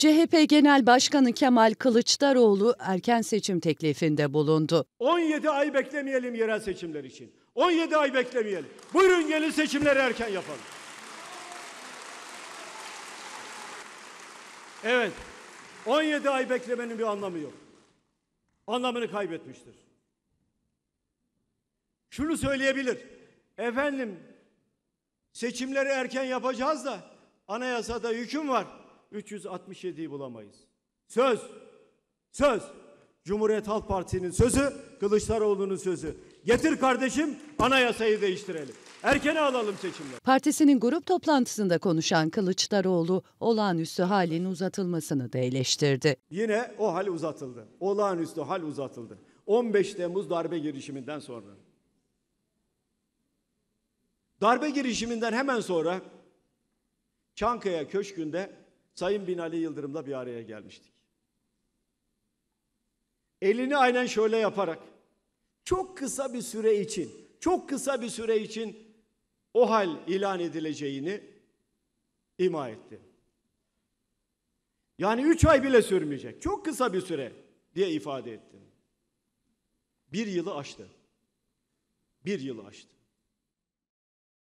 CHP Genel Başkanı Kemal Kılıçdaroğlu erken seçim teklifinde bulundu. 17 ay beklemeyelim yerel seçimler için. 17 ay beklemeyelim. Buyurun gelin seçimleri erken yapalım. Evet. 17 ay beklemenin bir anlamı yok. Anlamını kaybetmiştir. Şunu söyleyebilir. Efendim seçimleri erken yapacağız da anayasada hüküm var. 367'yi bulamayız. Söz, söz. Cumhuriyet Halk Partisi'nin sözü, Kılıçdaroğlu'nun sözü. Getir kardeşim anayasayı değiştirelim. Erkene alalım seçimleri. Partisinin grup toplantısında konuşan Kılıçdaroğlu olağanüstü halin uzatılmasını da eleştirdi. Yine o hal uzatıldı. Olağanüstü hal uzatıldı. 15 Temmuz darbe girişiminden sonra. Darbe girişiminden hemen sonra Çankaya Köşkü'nde Sayın Binali Yıldırım'la bir araya gelmiştik. Elini aynen şöyle yaparak çok kısa bir süre için, çok kısa bir süre için o hal ilan edileceğini ima etti. Yani üç ay bile sürmeyecek. Çok kısa bir süre diye ifade etti. Bir yılı aştı. Bir yılı aştı.